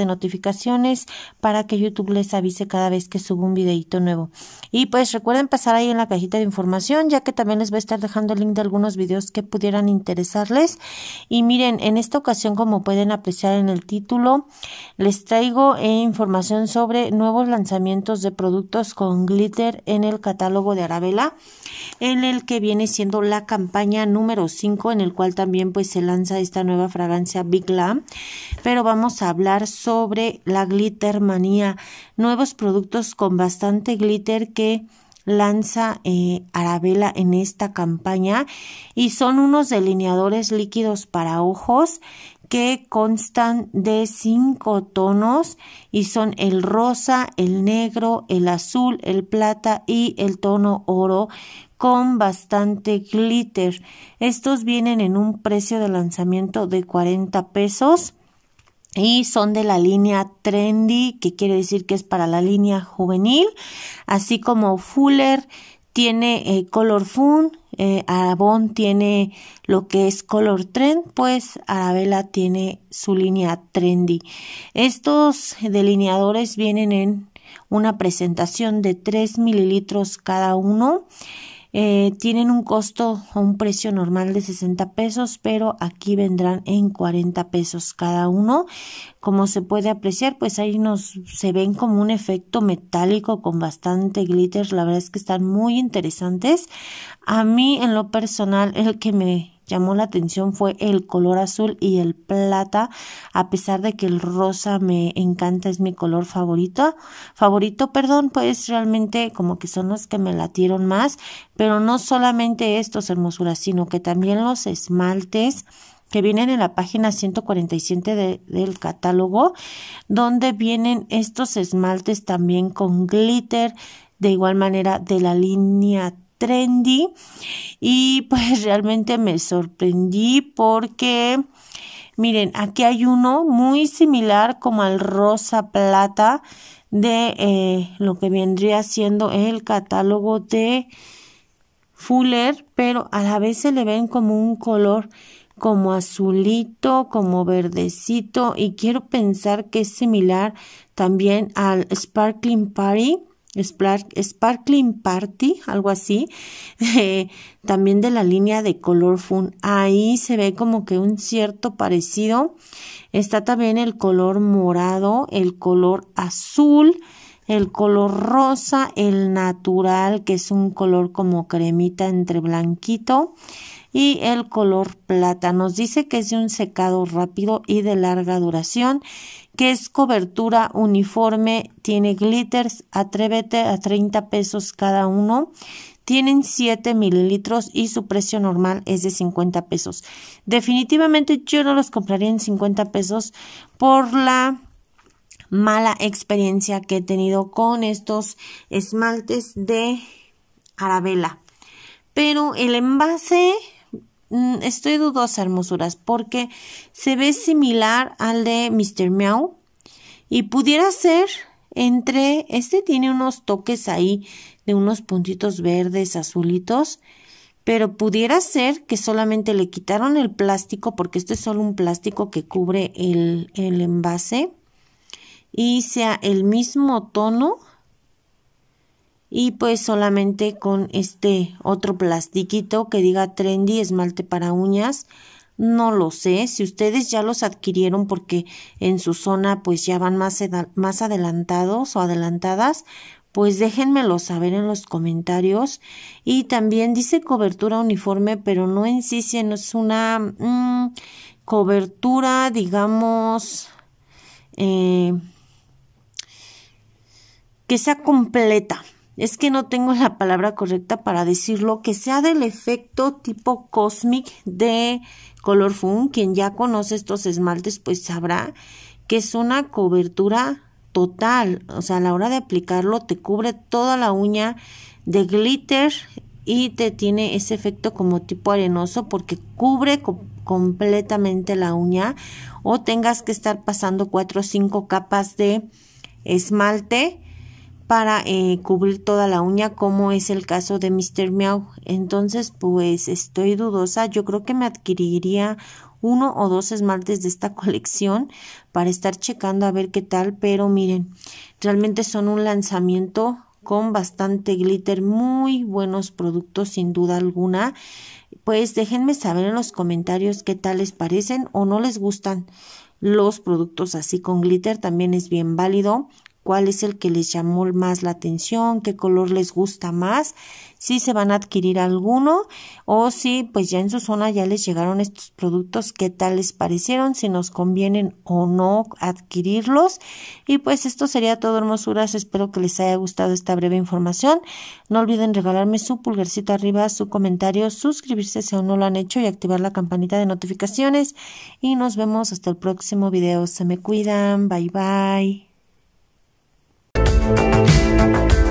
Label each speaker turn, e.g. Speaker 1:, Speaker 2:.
Speaker 1: de notificaciones para que YouTube les avise cada vez que subo un videito nuevo. Y pues recuerden pasar ahí en la cajita de información, ya que también les voy a estar dejando el link de algunos videos que pudieran interesarles. Y miren, en esta ocasión, como pueden apreciar en el título, les traigo eh, información sobre nuevos lanzamientos de productos con glitter en el catálogo de Arabella, en el que viene siendo la campaña número 5, en el cual también pues se lanza esta nueva fragancia Big Glam. Pero vamos a hablar sobre sobre la manía nuevos productos con bastante glitter que lanza eh, Arabella en esta campaña y son unos delineadores líquidos para ojos que constan de cinco tonos y son el rosa, el negro, el azul, el plata y el tono oro con bastante glitter. Estos vienen en un precio de lanzamiento de 40 pesos y son de la línea Trendy, que quiere decir que es para la línea juvenil, así como Fuller tiene eh, Color Fun, eh, Arabón tiene lo que es Color Trend, pues Arabella tiene su línea Trendy. Estos delineadores vienen en una presentación de 3 mililitros cada uno eh, tienen un costo o un precio normal de 60 pesos, pero aquí vendrán en 40 pesos cada uno. Como se puede apreciar, pues ahí nos se ven como un efecto metálico con bastante glitter. La verdad es que están muy interesantes. A mí, en lo personal, el que me llamó la atención fue el color azul y el plata, a pesar de que el rosa me encanta, es mi color favorito, favorito, perdón, pues realmente como que son los que me latieron más, pero no solamente estos hermosuras, sino que también los esmaltes, que vienen en la página 147 del catálogo, donde vienen estos esmaltes también con glitter, de igual manera de la línea trendy y pues realmente me sorprendí porque miren aquí hay uno muy similar como al rosa plata de eh, lo que vendría siendo el catálogo de Fuller pero a la vez se le ven como un color como azulito, como verdecito y quiero pensar que es similar también al Sparkling Party Sparkling Party, algo así, eh, también de la línea de color fun. Ahí se ve como que un cierto parecido. Está también el color morado, el color azul, el color rosa, el natural, que es un color como cremita entre blanquito, y el color plata. Nos dice que es de un secado rápido y de larga duración que es cobertura uniforme, tiene glitters, atrévete a 30 pesos cada uno. Tienen 7 mililitros y su precio normal es de 50 pesos. Definitivamente yo no los compraría en 50 pesos por la mala experiencia que he tenido con estos esmaltes de Arabella. Pero el envase Mm, estoy dudosa, hermosuras, porque se ve similar al de Mr. Meow y pudiera ser entre, este tiene unos toques ahí de unos puntitos verdes, azulitos, pero pudiera ser que solamente le quitaron el plástico, porque este es solo un plástico que cubre el envase, y sea el mismo tono y pues solamente con este otro plastiquito que diga trendy esmalte para uñas no lo sé si ustedes ya los adquirieron porque en su zona pues ya van más, más adelantados o adelantadas pues déjenmelo saber en los comentarios. Y también dice cobertura uniforme, pero no en sí, sino es una mm, cobertura, digamos, eh, que sea completa es que no tengo la palabra correcta para decirlo, que sea del efecto tipo cosmic de Color Fun, quien ya conoce estos esmaltes pues sabrá que es una cobertura total, o sea, a la hora de aplicarlo te cubre toda la uña de glitter y te tiene ese efecto como tipo arenoso porque cubre completamente la uña o tengas que estar pasando cuatro o cinco capas de esmalte para eh, cubrir toda la uña como es el caso de Mr. Meow. Entonces pues estoy dudosa, yo creo que me adquiriría uno o dos esmaltes de esta colección para estar checando a ver qué tal, pero miren, realmente son un lanzamiento con bastante glitter, muy buenos productos sin duda alguna. Pues déjenme saber en los comentarios qué tal les parecen o no les gustan los productos así con glitter, también es bien válido cuál es el que les llamó más la atención, qué color les gusta más, si se van a adquirir alguno o si pues ya en su zona ya les llegaron estos productos, qué tal les parecieron, si nos convienen o no adquirirlos. Y pues esto sería todo, hermosuras. Espero que les haya gustado esta breve información. No olviden regalarme su pulgarcito arriba, su comentario, suscribirse si aún no lo han hecho y activar la campanita de notificaciones. Y nos vemos hasta el próximo video. Se me cuidan. Bye bye. Thank